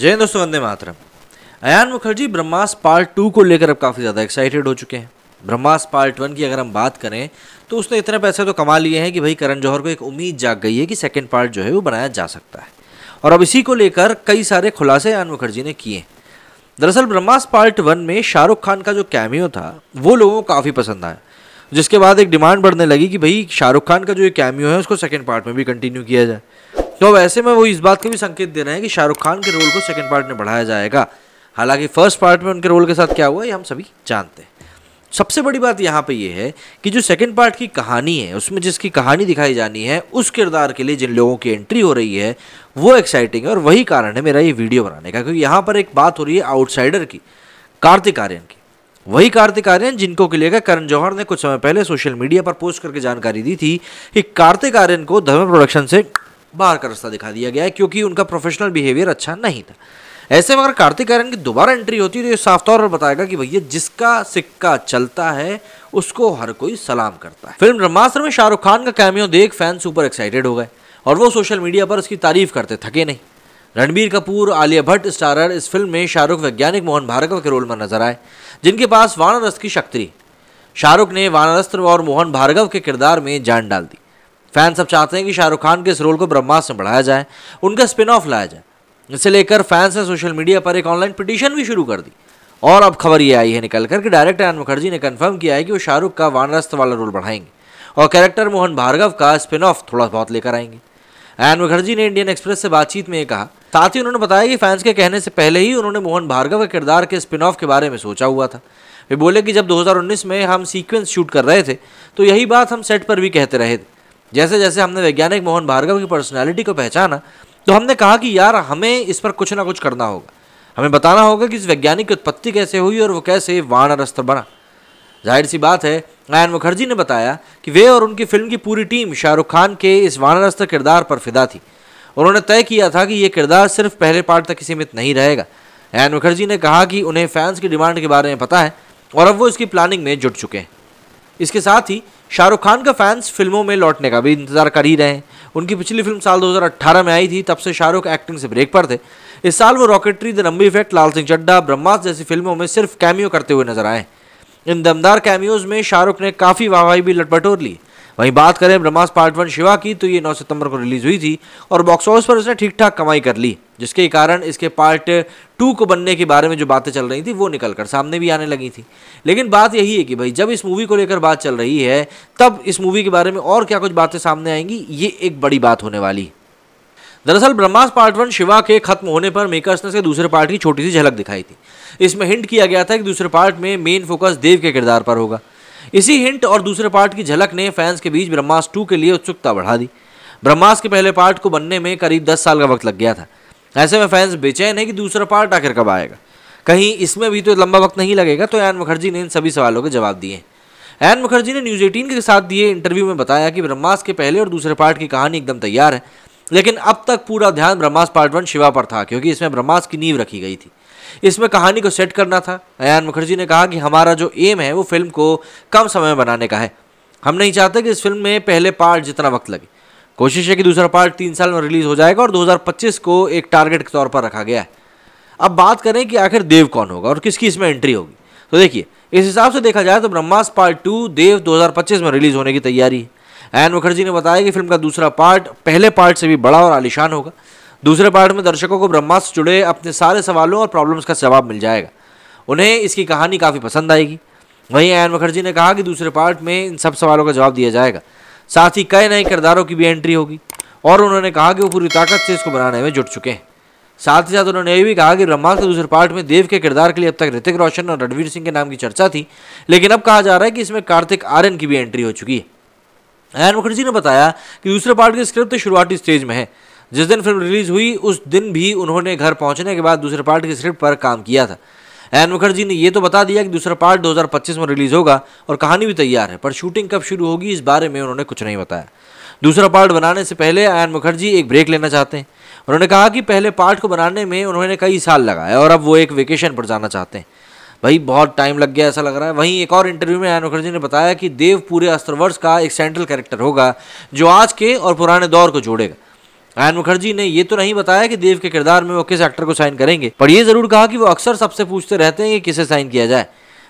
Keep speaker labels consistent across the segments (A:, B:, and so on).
A: जय दोस्तों वंदे मातरम अयान मुखर्जी ब्रह्मास पार्ट टू को लेकर अब काफ़ी ज़्यादा एक्साइटेड हो चुके हैं ब्रह्मास पार्ट वन की अगर हम बात करें तो उसने इतने पैसे तो कमा लिए हैं कि भाई करण जौहर को एक उम्मीद जाग गई है कि सेकंड पार्ट जो है वो बनाया जा सकता है और अब इसी को लेकर कई सारे खुलासे अयान मुखर्जी ने किए दरअसल ब्रह्मास पार्ट वन में शाहरुख खान का जो कैमियो था वो लोगों को काफ़ी पसंद आया जिसके बाद एक डिमांड बढ़ने लगी कि भाई शाहरुख खान का जो ये कैमियो है उसको सेकेंड पार्ट में भी कंटिन्यू किया जाए तो वैसे में वो इस बात का भी संकेत दे रहे हैं कि शाहरुख खान के रोल को सेकेंड पार्ट में बढ़ाया जाएगा हालांकि फर्स्ट पार्ट में उनके रोल के साथ क्या हुआ ये हम सभी जानते हैं सबसे बड़ी बात यहाँ पे ये है कि जो सेकंड पार्ट की कहानी है उसमें जिसकी कहानी दिखाई जानी है उस किरदार के लिए जिन लोगों की एंट्री हो रही है वो एक्साइटिंग है और वही कारण है मेरा ये वीडियो बनाने का क्योंकि यहाँ पर एक बात हो रही है आउटसाइडर की कार्तिक आर्यन की वही कार्तिक आर्यन जिनको के लेकर करण जौहर ने कुछ समय पहले सोशल मीडिया पर पोस्ट करके जानकारी दी थी कि कार्तिक आर्यन को धर्म प्रोडक्शन से बाहर का रास्ता दिखा दिया गया है क्योंकि उनका प्रोफेशनल बिहेवियर अच्छा नहीं था ऐसे में अगर कार्तिक आर्यन की दोबारा एंट्री होती है तो ये साफ तौर पर बताएगा कि भैया जिसका सिक्का चलता है उसको हर कोई सलाम करता है फिल्म ब्रह्मास्त्र में शाहरुख खान का कैमियो देख फैन सुपर एक्साइटेड हो गए और वो सोशल मीडिया पर उसकी तारीफ करते थके नहीं रणबीर कपूर आलिया भट्ट स्टारर इस फिल्म में शाहरुख वैज्ञानिक मोहन भार्गव के रोल में नजर आए जिनके पास वाणरस की शक्ति शाहरुख ने वानरस्त्र और मोहन भार्गव के किरदार में जान डाल दी फैन सब चाहते हैं कि शाहरुख खान के इस रोल को ब्रह्मास्त्र में बढ़ाया जाए उनका स्पिन ऑफ लाया जाए इसे लेकर फैंस ने सोशल मीडिया पर एक ऑनलाइन पिटीशन भी शुरू कर दी और अब खबर ये आई है निकल कर कि डायरेक्टर एन मुखर्जी ने कन्फर्म किया है कि वो शाहरुख का वानरस्त वाला रोल बढ़ाएंगे और कैरेक्टर मोहन भार्गव का स्पिन ऑफ थोड़ा बहुत लेकर आएंगे आयन मुखर्जी ने इंडियन एक्सप्रेस से बातचीत में कहा साथ ही उन्होंने बताया कि फैंस के कहने से पहले ही उन्होंने मोहन भार्गव के किरदार के स्पिन ऑफ के बारे में सोचा हुआ था वे बोले कि जब 2019 में हम सीक्वेंस शूट कर रहे थे तो यही बात हम सेट पर भी कहते रहे थे जैसे जैसे हमने वैज्ञानिक मोहन भार्गव की पर्सनैलिटी को पहचाना तो हमने कहा कि यार हमें इस पर कुछ ना कुछ करना होगा हमें बताना होगा कि इस वैज्ञानिक की उत्पत्ति कैसे हुई और वो कैसे वाणरस्त्र बना जाहिर सी बात है आयन मुखर्जी ने बताया कि वे और उनकी फिल्म की पूरी टीम शाहरुख खान के इस वानरस्त्र किरदार पर फिदा थी उन्होंने तय किया था कि ये किरदार सिर्फ पहले पार्ट तक सीमित नहीं रहेगा आयन मुखर्जी ने कहा कि उन्हें फैंस की डिमांड के बारे में पता है और अब वो इसकी प्लानिंग में जुट चुके हैं इसके साथ ही शाहरुख खान का फैंस फिल्मों में लौटने का भी इंतजार कर ही रहे हैं उनकी पिछली फिल्म साल 2018 में आई थी तब से शाहरुख एक्टिंग से ब्रेक पर थे इस साल वो rocketry the Nambi effect Lal Singh Chaddha Brahmastra जैसी फिल्मों में सिर्फ कैमियो करते हुए नजर आए इन दमदार कैमियोज में शाहरुख ने काफ़ी वाहवाही भी लटपटोर ली वहीं बात करें ब्रह्मास पार्ट वन शिवा की तो ये 9 सितंबर को रिलीज हुई थी और बॉक्स ऑफिस पर उसने ठीक ठाक कमाई कर ली जिसके कारण इसके पार्ट टू को बनने के बारे में जो बातें चल रही थी वो निकल कर सामने भी आने लगी थी लेकिन बात यही है कि भाई जब इस मूवी को लेकर बात चल रही है तब इस मूवी के बारे में और क्या कुछ बातें सामने आएंगी ये एक बड़ी बात होने वाली दरअसल ब्रह्मास पार्ट वन शिवा के खत्म होने पर मेकर्स ने से दूसरे पार्ट की छोटी सी झलक दिखाई थी इसमें हिंट किया गया था कि दूसरे पार्ट में मेन फोकस देव के किरदार पर होगा इसी हिंट और दूसरे पार्ट की झलक ने फैंस के बीच ब्रह्मास टू के लिए उत्सुकता बढ़ा दी ब्रह्मास के पहले पार्ट को बनने में करीब दस साल का वक्त लग गया था ऐसे में फैंस बेचैन है कि दूसरा पार्ट आखिर कब आएगा कहीं इसमें भी तो लंबा वक्त नहीं लगेगा तो एन मुखर्जी ने इन सभी सवालों के जवाब दिए एन मुखर्जी ने न्यूज़ एटीन के साथ दिए इंटरव्यू में बताया कि ब्रह्मास के पहले और दूसरे पार्ट की कहानी एकदम तैयार है लेकिन अब तक पूरा ध्यान ब्रह्मास पार्ट वन शिवा पर था क्योंकि इसमें ब्रह्मास की नींव रखी गई थी इसमें कहानी को सेट करना था अयान मुखर्जी ने कहा कि हमारा जो एम है वो फिल्म को कम समय में बनाने का है हम नहीं चाहते कि इस फिल्म में पहले पार्ट जितना वक्त लगे कोशिश है कि दूसरा पार्ट तीन साल में रिलीज हो जाएगा और 2025 को एक टारगेट के तौर पर रखा गया है अब बात करें कि आखिर देव कौन होगा और किसकी इसमें एंट्री होगी तो देखिए इस हिसाब से देखा जाए तो ब्रह्मास पार्ट टू देव 2025 में रिलीज होने की तैयारी है एन मुखर्जी ने बताया कि फिल्म का दूसरा पार्ट पहले पार्ट से भी बड़ा और आलिशान होगा दूसरे पार्ट में दर्शकों को ब्रह्मास से जुड़े अपने सारे सवालों और प्रॉब्लम्स का जवाब मिल जाएगा उन्हें इसकी कहानी काफ़ी पसंद आएगी वहीं एन मुखर्जी ने कहा कि दूसरे पार्ट में इन सब सवालों का जवाब दिया जाएगा साथ ही कई नए किरदारों की भी एंट्री होगी और उन्होंने कहा कि वो पूरी ताकत से इसको बनाने में जुट चुके हैं साथ ही साथ उन्होंने ये भी कहा कि रमाल के दूसरे पार्ट में देव के किरदार के लिए अब तक ऋतिक रोशन और रणवीर सिंह के नाम की चर्चा थी लेकिन अब कहा जा रहा है कि इसमें कार्तिक आर्यन की भी एंट्री हो चुकी है नारायण मुखर्जी ने बताया कि दूसरे पार्ट की स्क्रिप्ट शुरुआती स्टेज में है जिस दिन फिल्म रिलीज हुई उस दिन भी उन्होंने घर पहुंचने के बाद दूसरे पार्ट की स्क्रिप्ट पर काम किया था एन मुखर्जी ने यह तो बता दिया कि दूसरा पार्ट 2025 में रिलीज होगा और कहानी भी तैयार है पर शूटिंग कब शुरू होगी इस बारे में उन्होंने कुछ नहीं बताया दूसरा पार्ट बनाने से पहले आयन मुखर्जी एक ब्रेक लेना चाहते हैं उन्होंने कहा कि पहले पार्ट को बनाने में उन्होंने कई साल लगाए और अब वो एक वेकेशन पर जाना चाहते हैं भाई बहुत टाइम लग गया ऐसा लग रहा है वहीं एक और इंटरव्यू में आयन मुखर्जी ने बताया कि देव पूरे अस्त्रवर्ष का एक सेंट्रल कैरेक्टर होगा जो आज के और पुराने दौर को जोड़ेगा आयन मुखर्जी ने ये तो नहीं बताया कि देव के किरदार में वो किस एक्टर को साइन करेंगे पर यह जरूर कहा कि वो अक्सर सबसे पूछते रहते हैं कि किसे साइन किया जाए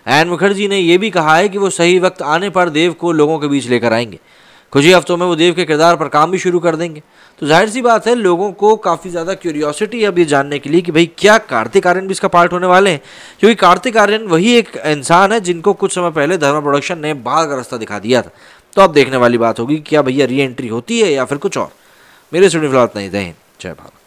A: आयन मुखर्जी ने यह भी कहा है कि वो सही वक्त आने पर देव को लोगों के बीच लेकर आएंगे कुछ ही हफ्तों में वो देव के किरदार पर काम भी शुरू कर देंगे तो जाहिर सी बात है लोगों को काफ़ी ज़्यादा क्यूरियोसिटी है अब ये जानने के लिए कि भाई क्या कार्तिक आर्यन भी इसका पार्ट होने वाले हैं क्योंकि कार्तिक आर्यन वही एक इंसान है जिनको कुछ समय पहले धर्मा प्रोडक्शन ने बाहर का रास्ता दिखा दिया था तो अब देखने वाली बात होगी क्या भैया री एंट्री होती है या फिर कुछ और मेरे सुनी फिलहाल नहीं जय हिंद जय भारत